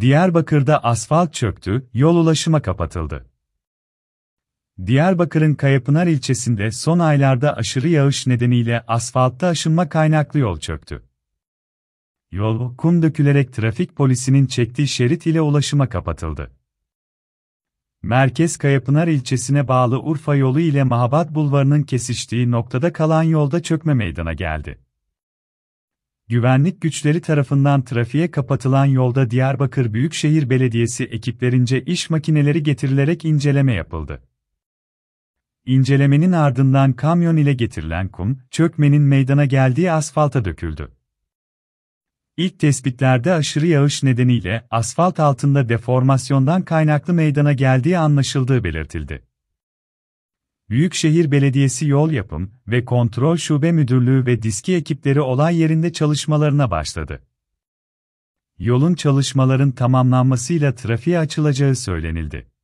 Diyarbakır'da asfalt çöktü, yol ulaşıma kapatıldı. Diyarbakır'ın Kayapınar ilçesinde son aylarda aşırı yağış nedeniyle asfaltta aşınma kaynaklı yol çöktü. Yol, kum dökülerek trafik polisinin çektiği şerit ile ulaşıma kapatıldı. Merkez Kayapınar ilçesine bağlı Urfa yolu ile Mahabat Bulvarı'nın kesiştiği noktada kalan yolda çökme meydana geldi güvenlik güçleri tarafından trafiğe kapatılan yolda Diyarbakır Büyükşehir Belediyesi ekiplerince iş makineleri getirilerek inceleme yapıldı. İncelemenin ardından kamyon ile getirilen kum, çökmenin meydana geldiği asfalta döküldü. İlk tespitlerde aşırı yağış nedeniyle asfalt altında deformasyondan kaynaklı meydana geldiği anlaşıldığı belirtildi. Büyükşehir Belediyesi Yol Yapım ve Kontrol Şube Müdürlüğü ve diski ekipleri olay yerinde çalışmalarına başladı. Yolun çalışmaların tamamlanmasıyla trafiğe açılacağı söylenildi.